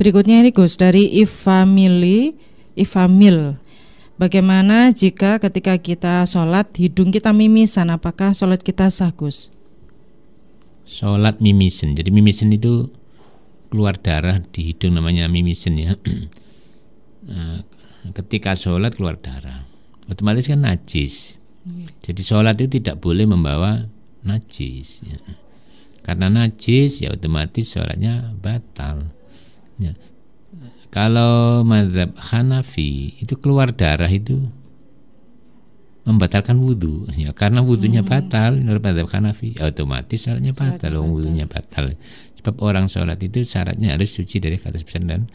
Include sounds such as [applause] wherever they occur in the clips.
Berikutnya ini Gus dari ifamili ifamil. Bagaimana jika ketika kita sholat hidung kita mimisan? Apakah sholat kita sah Gus? Sholat mimisan. Jadi mimisan itu keluar darah di hidung namanya mimisan ya. [clears throat] Eh, ketika sholat keluar darah, otomatis kan najis. Iya. Jadi sholat itu tidak boleh membawa najis. Ya. Karena najis ya otomatis sholatnya batal. Ya. Kalau madhab Hanafi itu keluar darah itu membatalkan wudhu ya karena wudhunya hmm. batal menurut madhab Hanafi otomatis syaratnya batal wong wudhunya batal sebab orang sholat itu syaratnya harus suci dari atas besar dan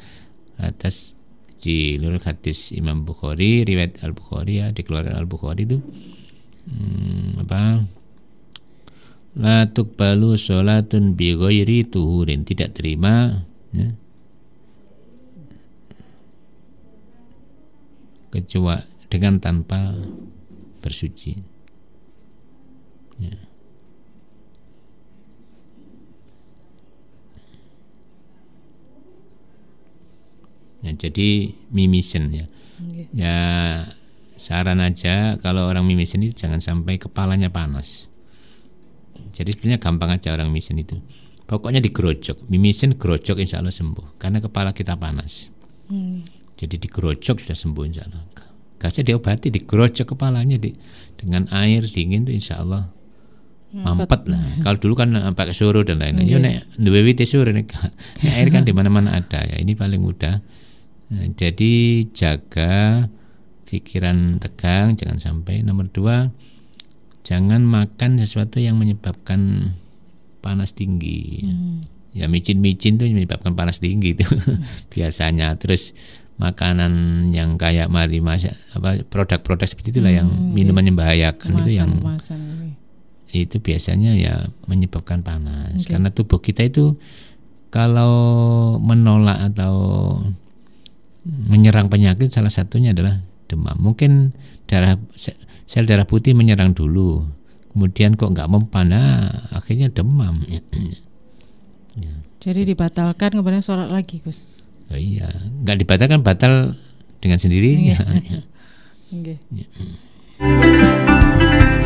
atas kecil menurut hadis Imam Bukhari riwayat Al Bukhari ya dikeluarkan Al Bukhari itu hmm, apa la balu sholatun bi ghairi tuhurin tidak terima ya, kecuali dengan tanpa bersuci. Ya. Ya, jadi mimisen ya. Okay. Ya saran aja kalau orang mimisen itu jangan sampai kepalanya panas. Jadi sebenarnya gampang aja orang mimisen itu. Pokoknya digerojok, mimisen gerojok insya Allah sembuh karena kepala kita panas. Hmm. Jadi digerocok sudah sembuh insya Allah. kasih diobati, digerocok kepalanya di, dengan air dingin tuh insya Allah mampet lah. [laughs] Kalau dulu kan eh, pakai suruh dan lain-lain. Yo iya. nek duwe wit suruh [laughs] nek air kan di mana-mana ada ya. Ini paling mudah. Eh, jadi jaga pikiran tegang jangan sampai. Nomor dua jangan makan sesuatu yang menyebabkan panas tinggi. Hmm. Ya micin-micin tuh menyebabkan panas tinggi itu hmm. [laughs] biasanya. Terus makanan yang kayak mari masak apa produk-produk seperti itulah hmm, yang minuman iya. yang membahayakan itu yang masan. itu biasanya ya menyebabkan panas okay. karena tubuh kita itu kalau menolak atau menyerang penyakit salah satunya adalah demam mungkin darah sel darah putih menyerang dulu kemudian kok nggak mempan ah, akhirnya demam [clears throat] ya. jadi dibatalkan kemudian sholat lagi Gus Ya, iya, nggak dibatalkan batal dengan sendirinya. Oke. Iya. okay. [laughs] Iya. Iya. Hmm.